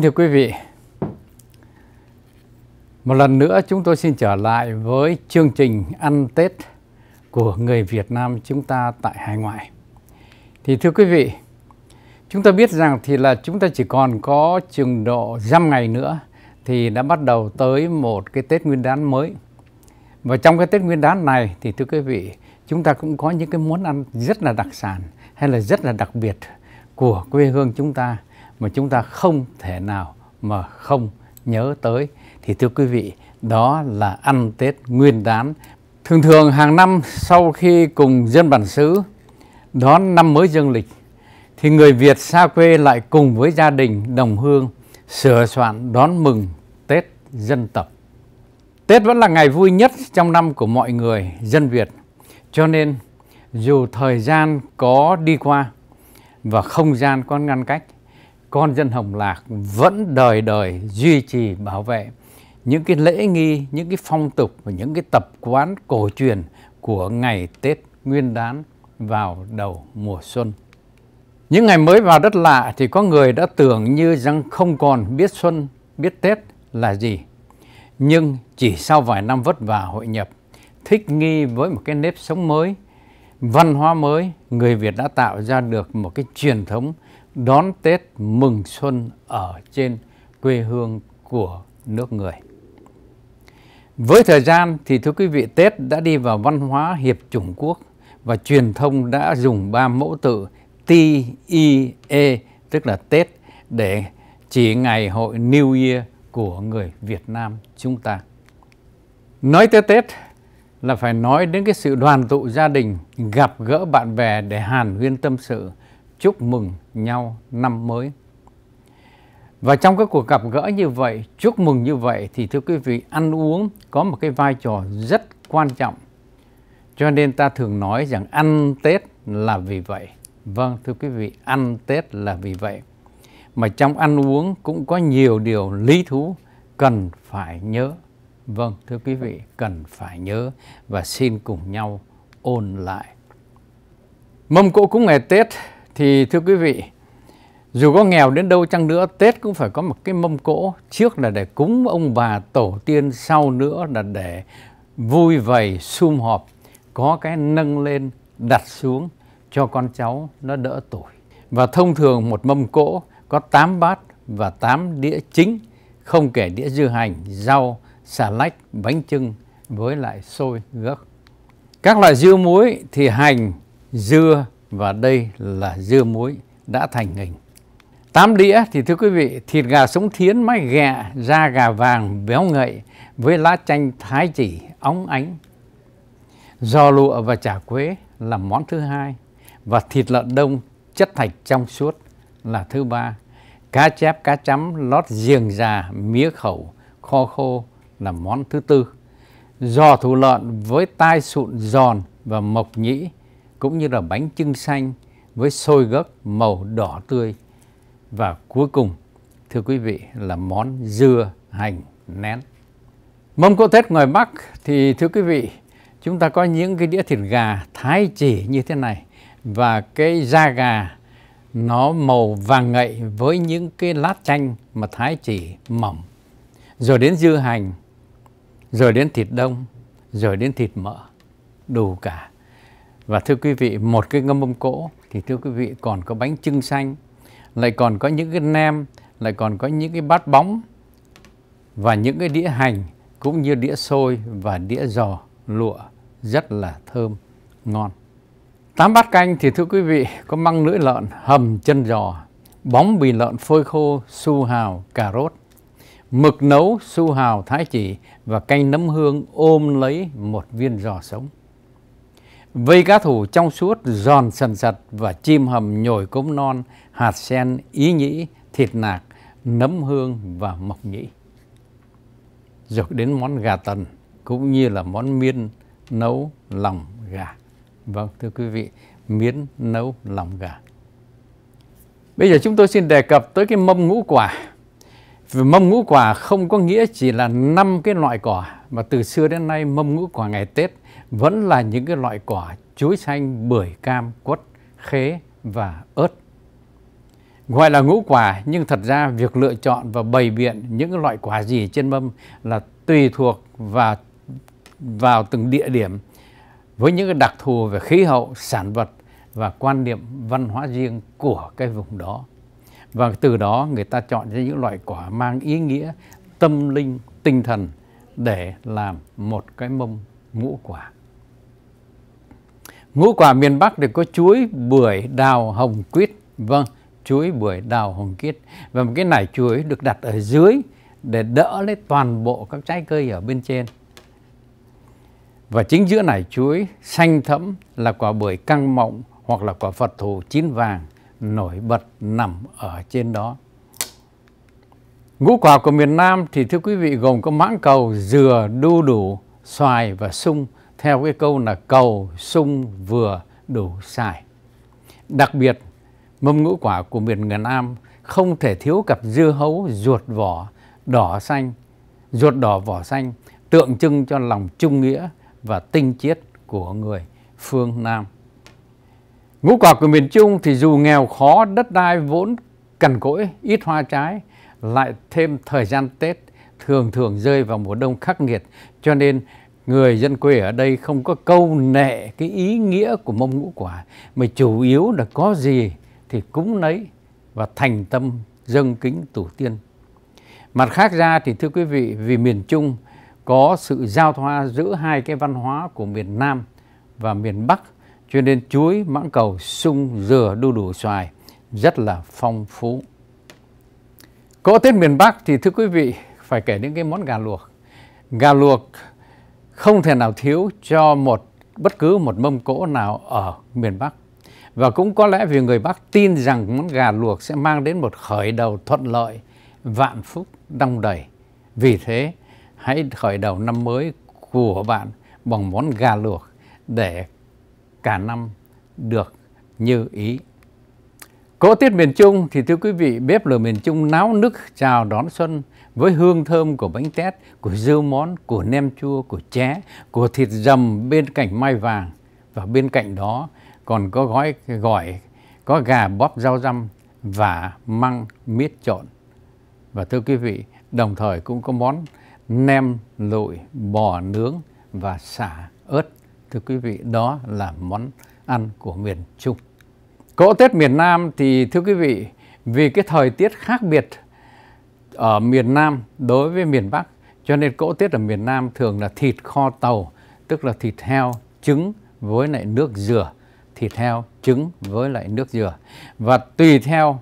Kính thưa quý vị, một lần nữa chúng tôi xin trở lại với chương trình ăn Tết của người Việt Nam chúng ta tại hải ngoại. Thì thưa quý vị, chúng ta biết rằng thì là chúng ta chỉ còn có chừng độ dăm ngày nữa thì đã bắt đầu tới một cái Tết Nguyên đán mới. Và trong cái Tết Nguyên đán này thì thưa quý vị, chúng ta cũng có những cái món ăn rất là đặc sản hay là rất là đặc biệt của quê hương chúng ta mà chúng ta không thể nào mà không nhớ tới thì thưa quý vị đó là ăn Tết Nguyên đán thường thường hàng năm sau khi cùng dân bản xứ đón năm mới dương lịch thì người Việt xa quê lại cùng với gia đình đồng hương sửa soạn đón mừng Tết dân tộc. Tết vẫn là ngày vui nhất trong năm của mọi người dân Việt. Cho nên dù thời gian có đi qua và không gian có ngăn cách con dân Hồng Lạc vẫn đời đời duy trì bảo vệ những cái lễ nghi, những cái phong tục và những cái tập quán cổ truyền của ngày Tết Nguyên đán vào đầu mùa xuân. Những ngày mới vào đất lạ thì có người đã tưởng như rằng không còn biết xuân, biết Tết là gì. Nhưng chỉ sau vài năm vất vả hội nhập, thích nghi với một cái nếp sống mới, văn hóa mới, người Việt đã tạo ra được một cái truyền thống đón Tết mừng xuân ở trên quê hương của nước người. Với thời gian thì thưa quý vị Tết đã đi vào văn hóa hiệp chủng quốc và truyền thông đã dùng ba mẫu tự T, I, E tức là Tết để chỉ ngày hội New Year của người Việt Nam chúng ta. Nói tới Tết là phải nói đến cái sự đoàn tụ gia đình, gặp gỡ bạn bè để hàn huyên tâm sự, chúc mừng nhau năm mới. Và trong các cuộc gặp gỡ như vậy, chúc mừng như vậy thì thưa quý vị, ăn uống có một cái vai trò rất quan trọng. Cho nên ta thường nói rằng ăn Tết là vì vậy. Vâng, thưa quý vị, ăn Tết là vì vậy. Mà trong ăn uống cũng có nhiều điều lý thú cần phải nhớ. Vâng, thưa quý vị, cần phải nhớ và xin cùng nhau ôn lại. Mâm cỗ cúng ngày Tết thì thưa quý vị dù có nghèo đến đâu chăng nữa tết cũng phải có một cái mâm cỗ trước là để cúng ông bà tổ tiên sau nữa là để vui vầy sum họp có cái nâng lên đặt xuống cho con cháu nó đỡ tuổi và thông thường một mâm cỗ có 8 bát và 8 đĩa chính không kể đĩa dưa hành rau xà lách bánh trưng với lại xôi gấc các loại dưa muối thì hành dưa và đây là dưa muối đã thành hình. Tám đĩa thì thưa quý vị, thịt gà sống thiến, mái ghẹ, da gà vàng béo ngậy với lá chanh thái chỉ, óng ánh. Giò lụa và chả quế là món thứ hai và thịt lợn đông chất thạch trong suốt là thứ ba. Cá chép, cá chấm, lót giềng già, mía khẩu, kho khô là món thứ tư. Giò thủ lợn với tai sụn giòn và mộc nhĩ cũng như là bánh trưng xanh với sôi gấc màu đỏ tươi. Và cuối cùng, thưa quý vị, là món dưa hành nén. Mâm cỗ Tết ngoài Bắc thì thưa quý vị, chúng ta có những cái đĩa thịt gà thái chỉ như thế này và cái da gà nó màu vàng ngậy với những cái lát chanh mà thái chỉ mỏng. Rồi đến dưa hành, rồi đến thịt đông, rồi đến thịt mỡ, đủ cả. Và thưa quý vị, một cái ngâm mâm cỗ thì thưa quý vị còn có bánh trưng xanh, lại còn có những cái nem, lại còn có những cái bát bóng và những cái đĩa hành cũng như đĩa xôi và đĩa giò lụa rất là thơm, ngon. Tám bát canh thì thưa quý vị có măng lưỡi lợn, hầm chân giò, bóng bì lợn phơi khô, su hào, cà rốt, mực nấu, su hào, thái chỉ và canh nấm hương ôm lấy một viên giò sống. Vây cá thủ trong suốt giòn sần sật và chim hầm nhồi cốm non, hạt sen, ý nhĩ, thịt nạc, nấm hương và mộc nhĩ. Rồi đến món gà tần cũng như là món miên nấu lòng gà. Vâng, thưa quý vị, miến nấu lòng gà. Bây giờ chúng tôi xin đề cập tới cái mâm ngũ quả. Vì mâm ngũ quả không có nghĩa chỉ là năm cái loại quả mà từ xưa đến nay mâm ngũ quả ngày Tết vẫn là những cái loại quả chuối xanh, bưởi, cam, quất, khế và ớt. Gọi là ngũ quả nhưng thật ra việc lựa chọn và bày biện những loại quả gì trên mâm là tùy thuộc và vào từng địa điểm với những cái đặc thù về khí hậu, sản vật và quan niệm văn hóa riêng của cái vùng đó. Và từ đó người ta chọn ra những loại quả mang ý nghĩa tâm linh, tinh thần để làm một cái mâm ngũ quả. Ngũ quả miền Bắc thì có chuối, bưởi, đào, hồng quýt. Vâng, chuối, bưởi, đào, hồng quýt. Và một cái nải chuối được đặt ở dưới để đỡ lấy toàn bộ các trái cây ở bên trên. Và chính giữa nải chuối xanh thẫm là quả bưởi căng mọng hoặc là quả Phật thù chín vàng nổi bật nằm ở trên đó. Ngũ quả của miền Nam thì thưa quý vị gồm có mãng cầu, dừa, đu đủ, xoài và sung – theo cái câu là cầu sung vừa đủ xài. Đặc biệt, mâm ngũ quả của miền Ngân Nam không thể thiếu cặp dưa hấu ruột vỏ đỏ xanh, ruột đỏ vỏ xanh tượng trưng cho lòng trung nghĩa và tinh chiết của người phương Nam. Ngũ quả của miền Trung thì dù nghèo khó, đất đai vốn cằn cỗi, ít hoa trái, lại thêm thời gian Tết thường thường rơi vào mùa đông khắc nghiệt, cho nên người dân quê ở đây không có câu nệ cái ý nghĩa của mâm ngũ quả mà chủ yếu là có gì thì cúng nấy và thành tâm dâng kính tổ tiên mặt khác ra thì thưa quý vị vì miền trung có sự giao thoa giữa hai cái văn hóa của miền nam và miền bắc cho nên chuối mãng cầu sung dừa đu đủ xoài rất là phong phú cỗ tết miền bắc thì thưa quý vị phải kể đến cái món gà luộc gà luộc không thể nào thiếu cho một bất cứ một mâm cỗ nào ở miền Bắc. Và cũng có lẽ vì người Bắc tin rằng món gà luộc sẽ mang đến một khởi đầu thuận lợi, vạn phúc, đông đầy. Vì thế, hãy khởi đầu năm mới của bạn bằng món gà luộc để cả năm được như ý. Cỗ tiết miền Trung thì thưa quý vị, bếp lửa miền Trung náo nức chào đón xuân với hương thơm của bánh tét, của dưa món, của nem chua, của ché, của thịt dầm bên cạnh mai vàng và bên cạnh đó còn có gói gỏi, có gà bóp rau răm và măng miết trộn. Và thưa quý vị, đồng thời cũng có món nem lụi bò nướng và xả ớt. Thưa quý vị, đó là món ăn của miền Trung. Cỗ Tết miền Nam thì thưa quý vị, vì cái thời tiết khác biệt ở miền Nam đối với miền Bắc, cho nên cỗ Tết ở miền Nam thường là thịt kho tàu, tức là thịt heo, trứng với lại nước dừa, thịt heo, trứng với lại nước dừa. Và tùy theo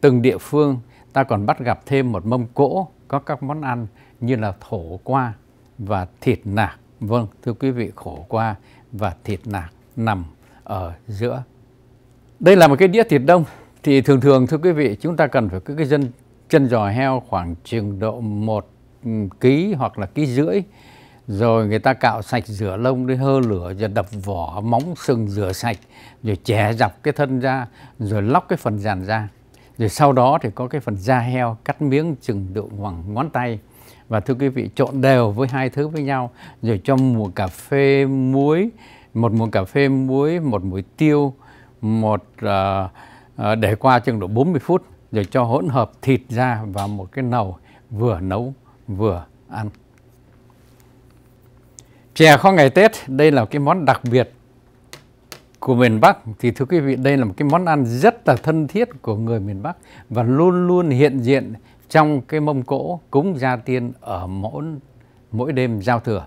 từng địa phương, ta còn bắt gặp thêm một mâm cỗ có các món ăn như là thổ qua và thịt nạc. Vâng, thưa quý vị, khổ qua và thịt nạc nằm ở giữa đây là một cái đĩa thịt đông. Thì thường thường thưa quý vị, chúng ta cần phải cái, cái dân chân giò heo khoảng chừng độ 1 ừ, ký hoặc là ký rưỡi. Rồi người ta cạo sạch rửa lông đi hơ lửa rồi đập vỏ móng sừng rửa sạch rồi chẻ dọc cái thân ra rồi lóc cái phần dàn ra. Rồi sau đó thì có cái phần da heo cắt miếng chừng độ khoảng ngón tay và thưa quý vị trộn đều với hai thứ với nhau rồi cho mùa cà phê muối một muỗng cà phê muối một muỗng tiêu một uh, để qua chừng độ 40 phút rồi cho hỗn hợp thịt ra vào một cái nồi vừa nấu vừa ăn. Chè kho ngày Tết, đây là cái món đặc biệt của miền Bắc. Thì thưa quý vị, đây là một cái món ăn rất là thân thiết của người miền Bắc và luôn luôn hiện diện trong cái mâm cỗ cúng gia tiên ở mỗi mỗi đêm giao thừa.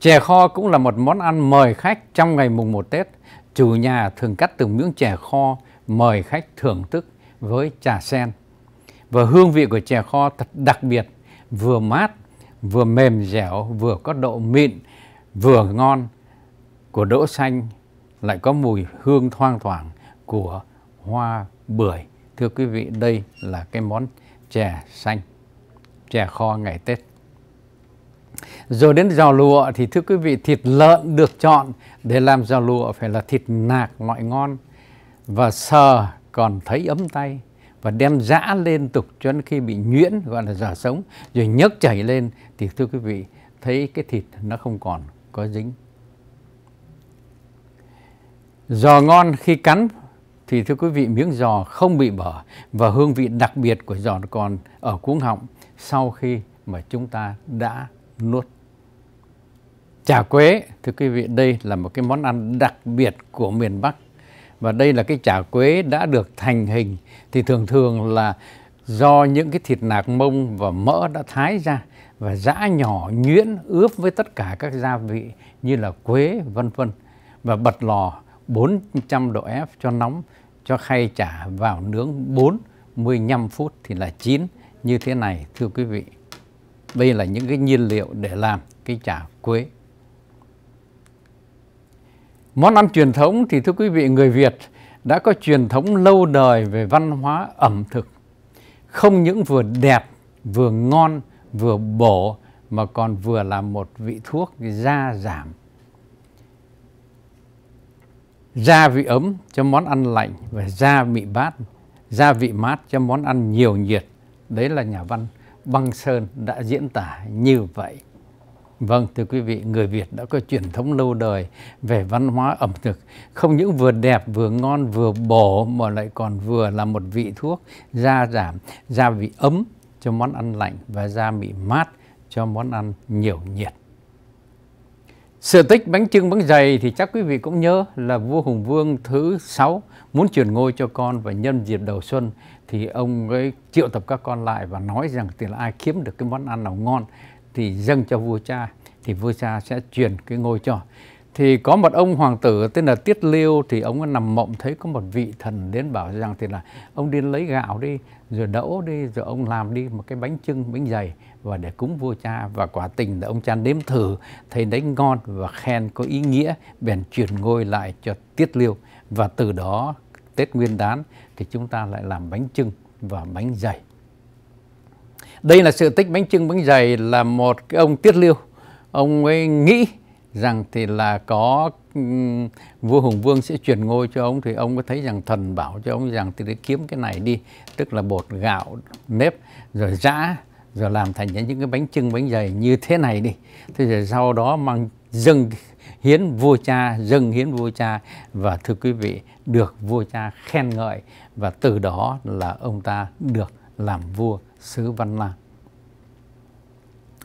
Chè kho cũng là một món ăn mời khách trong ngày mùng 1 Tết chủ nhà thường cắt từng miếng chè kho mời khách thưởng thức với trà sen. Và hương vị của chè kho thật đặc biệt, vừa mát, vừa mềm dẻo, vừa có độ mịn, vừa ngon của đỗ xanh, lại có mùi hương thoang thoảng của hoa bưởi. Thưa quý vị, đây là cái món chè xanh, chè kho ngày Tết. Rồi đến giò lụa thì thưa quý vị thịt lợn được chọn để làm giò lụa phải là thịt nạc loại ngon và sờ còn thấy ấm tay và đem giã lên tục cho đến khi bị nhuyễn gọi là giả sống rồi nhấc chảy lên thì thưa quý vị thấy cái thịt nó không còn có dính. Giò ngon khi cắn thì thưa quý vị miếng giò không bị bở và hương vị đặc biệt của giò còn ở cuống họng sau khi mà chúng ta đã nuốt. Chả quế, thưa quý vị, đây là một cái món ăn đặc biệt của miền Bắc. Và đây là cái chả quế đã được thành hình thì thường thường là do những cái thịt nạc mông và mỡ đã thái ra và giã nhỏ nhuyễn ướp với tất cả các gia vị như là quế vân vân và bật lò 400 độ F cho nóng cho khay chả vào nướng 45 phút thì là chín như thế này thưa quý vị. Đây là những cái nhiên liệu để làm cái chả quế. Món ăn truyền thống thì thưa quý vị người Việt đã có truyền thống lâu đời về văn hóa ẩm thực. Không những vừa đẹp, vừa ngon, vừa bổ mà còn vừa là một vị thuốc gia giảm. Gia vị ấm cho món ăn lạnh và gia vị bát, gia vị mát cho món ăn nhiều nhiệt. Đấy là nhà văn Băng Sơn đã diễn tả như vậy. Vâng, thưa quý vị, người Việt đã có truyền thống lâu đời về văn hóa ẩm thực, không những vừa đẹp, vừa ngon, vừa bổ mà lại còn vừa là một vị thuốc gia giảm, gia vị ấm cho món ăn lạnh và gia vị mát cho món ăn nhiều nhiệt. Sự tích bánh trưng bánh dày thì chắc quý vị cũng nhớ là vua Hùng Vương thứ 6 muốn truyền ngôi cho con và nhân dịp đầu xuân thì ông ấy triệu tập các con lại và nói rằng thì là ai kiếm được cái món ăn nào ngon thì dâng cho vua cha thì vua cha sẽ truyền cái ngôi cho thì có một ông hoàng tử tên là Tiết Liêu thì ông ấy nằm mộng thấy có một vị thần đến bảo rằng thì là ông đi lấy gạo đi rồi đậu đi rồi ông làm đi một cái bánh trưng bánh dày và để cúng vua cha và quả tình là ông cha nếm thử thấy đấy ngon và khen có ý nghĩa bèn truyền ngôi lại cho Tiết Liêu và từ đó Tết Nguyên đán thì chúng ta lại làm bánh trưng và bánh dày. Đây là sự tích bánh trưng bánh dày là một cái ông Tiết Liêu. Ông ấy nghĩ rằng thì là có vua Hùng Vương sẽ truyền ngôi cho ông thì ông có thấy rằng thần bảo cho ông rằng thì để kiếm cái này đi, tức là bột gạo nếp rồi giã rồi làm thành những cái bánh trưng bánh dày như thế này đi. Thế rồi sau đó mang dâng hiến vua cha dâng hiến vua cha và thưa quý vị được vua cha khen ngợi và từ đó là ông ta được làm vua xứ Văn Lang.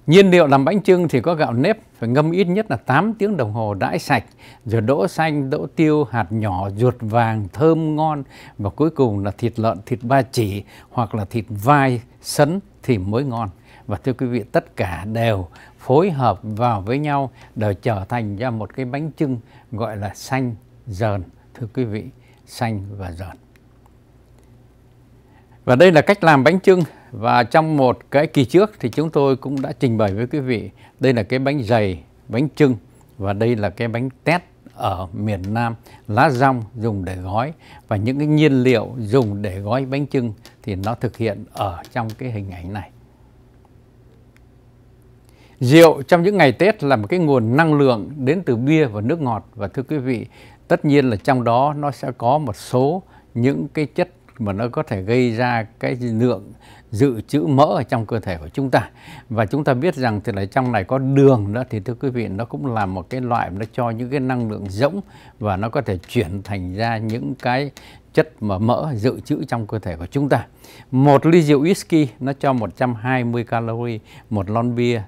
Nhiên liệu làm bánh trưng thì có gạo nếp phải ngâm ít nhất là 8 tiếng đồng hồ đãi sạch, rồi đỗ xanh, đỗ tiêu, hạt nhỏ, ruột vàng, thơm ngon và cuối cùng là thịt lợn, thịt ba chỉ hoặc là thịt vai, sấn thì mới ngon và thưa quý vị tất cả đều phối hợp vào với nhau để trở thành ra một cái bánh trưng gọi là xanh dờn thưa quý vị xanh và dờn và đây là cách làm bánh trưng và trong một cái kỳ trước thì chúng tôi cũng đã trình bày với quý vị đây là cái bánh dày bánh trưng và đây là cái bánh tét ở miền Nam lá rong dùng để gói và những cái nhiên liệu dùng để gói bánh trưng thì nó thực hiện ở trong cái hình ảnh này Rượu trong những ngày Tết là một cái nguồn năng lượng đến từ bia và nước ngọt và thưa quý vị, tất nhiên là trong đó nó sẽ có một số những cái chất mà nó có thể gây ra cái lượng dự trữ mỡ ở trong cơ thể của chúng ta và chúng ta biết rằng thì là trong này có đường đó thì thưa quý vị nó cũng là một cái loại nó cho những cái năng lượng rỗng và nó có thể chuyển thành ra những cái chất mà mỡ dự trữ trong cơ thể của chúng ta. Một ly rượu whisky nó cho 120 calorie, một lon bia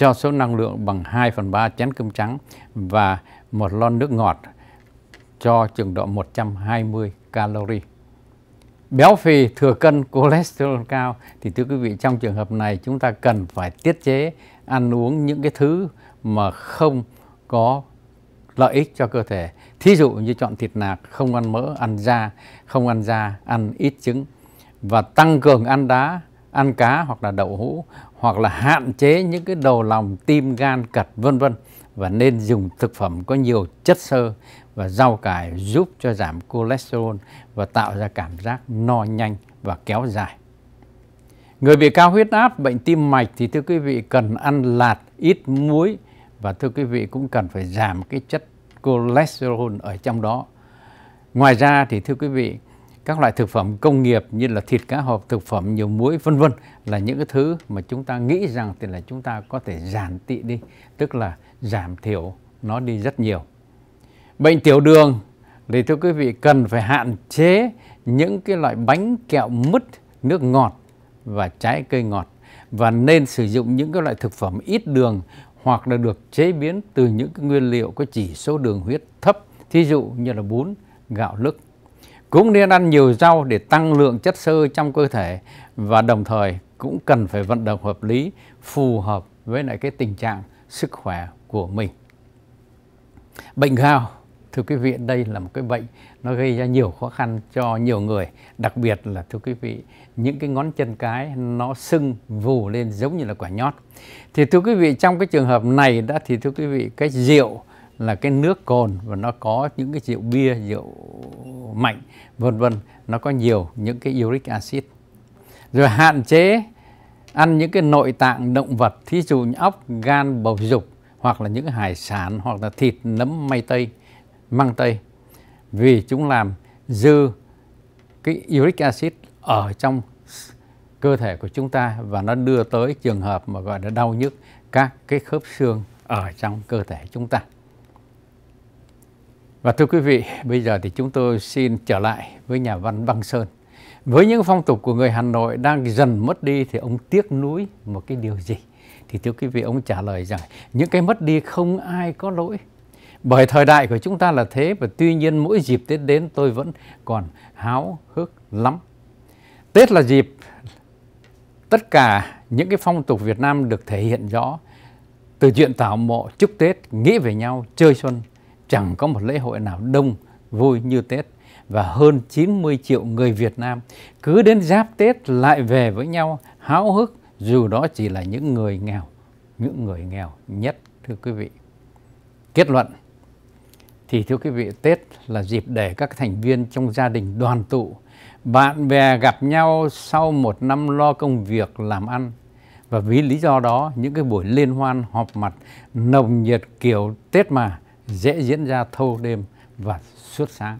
cho số năng lượng bằng 2 phần 3 chén cơm trắng và một lon nước ngọt cho trường độ 120 calorie. Béo phì, thừa cân, cholesterol cao thì thưa quý vị trong trường hợp này chúng ta cần phải tiết chế ăn uống những cái thứ mà không có lợi ích cho cơ thể. Thí dụ như chọn thịt nạc, không ăn mỡ, ăn da, không ăn da, ăn ít trứng và tăng cường ăn đá, ăn cá hoặc là đậu hũ hoặc là hạn chế những cái đầu lòng tim gan cật vân vân và nên dùng thực phẩm có nhiều chất xơ và rau cải giúp cho giảm cholesterol và tạo ra cảm giác no nhanh và kéo dài. Người bị cao huyết áp, bệnh tim mạch thì thưa quý vị cần ăn lạt, ít muối và thưa quý vị cũng cần phải giảm cái chất cholesterol ở trong đó. Ngoài ra thì thưa quý vị, các loại thực phẩm công nghiệp như là thịt cá hộp, thực phẩm nhiều muối vân vân là những cái thứ mà chúng ta nghĩ rằng thì là chúng ta có thể giảm tị đi, tức là giảm thiểu nó đi rất nhiều. Bệnh tiểu đường thì thưa quý vị cần phải hạn chế những cái loại bánh kẹo mứt, nước ngọt và trái cây ngọt và nên sử dụng những cái loại thực phẩm ít đường hoặc là được chế biến từ những cái nguyên liệu có chỉ số đường huyết thấp, thí dụ như là bún, gạo lứt cũng nên ăn nhiều rau để tăng lượng chất xơ trong cơ thể và đồng thời cũng cần phải vận động hợp lý phù hợp với lại cái tình trạng sức khỏe của mình. Bệnh gao thưa quý vị đây là một cái bệnh nó gây ra nhiều khó khăn cho nhiều người đặc biệt là thưa quý vị những cái ngón chân cái nó sưng vù lên giống như là quả nhót thì thưa quý vị trong cái trường hợp này đã thì thưa quý vị cái rượu là cái nước cồn và nó có những cái rượu bia, rượu mạnh vân vân, nó có nhiều những cái uric acid. Rồi hạn chế ăn những cái nội tạng động vật, thí dụ như ốc, gan, bầu dục hoặc là những hải sản hoặc là thịt nấm mây tây, măng tây vì chúng làm dư cái uric acid ở trong cơ thể của chúng ta và nó đưa tới trường hợp mà gọi là đau nhức các cái khớp xương ở trong cơ thể chúng ta. Và thưa quý vị, bây giờ thì chúng tôi xin trở lại với nhà văn Băng Sơn. Với những phong tục của người Hà Nội đang dần mất đi thì ông tiếc nuối một cái điều gì? Thì thưa quý vị, ông trả lời rằng những cái mất đi không ai có lỗi. Bởi thời đại của chúng ta là thế và tuy nhiên mỗi dịp Tết đến tôi vẫn còn háo hức lắm. Tết là dịp tất cả những cái phong tục Việt Nam được thể hiện rõ từ chuyện tạo mộ, chúc Tết, nghĩ về nhau, chơi xuân, chẳng có một lễ hội nào đông vui như Tết và hơn 90 triệu người Việt Nam cứ đến giáp Tết lại về với nhau háo hức dù đó chỉ là những người nghèo, những người nghèo nhất thưa quý vị. Kết luận thì thưa quý vị Tết là dịp để các thành viên trong gia đình đoàn tụ, bạn bè gặp nhau sau một năm lo công việc làm ăn và vì lý do đó những cái buổi liên hoan họp mặt nồng nhiệt kiểu Tết mà dễ diễn ra thâu đêm và suốt sáng.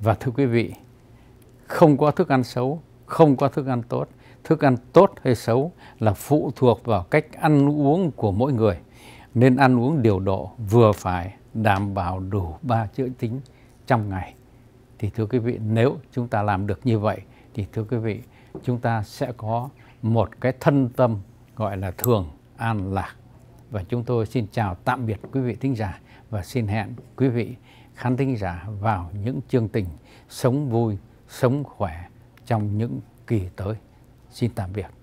Và thưa quý vị, không có thức ăn xấu, không có thức ăn tốt. Thức ăn tốt hay xấu là phụ thuộc vào cách ăn uống của mỗi người. Nên ăn uống điều độ vừa phải đảm bảo đủ ba chữ tính trong ngày. Thì thưa quý vị, nếu chúng ta làm được như vậy thì thưa quý vị, chúng ta sẽ có một cái thân tâm gọi là thường an lạc và chúng tôi xin chào tạm biệt quý vị thính giả và xin hẹn quý vị khán thính giả vào những chương trình sống vui, sống khỏe trong những kỳ tới. Xin tạm biệt.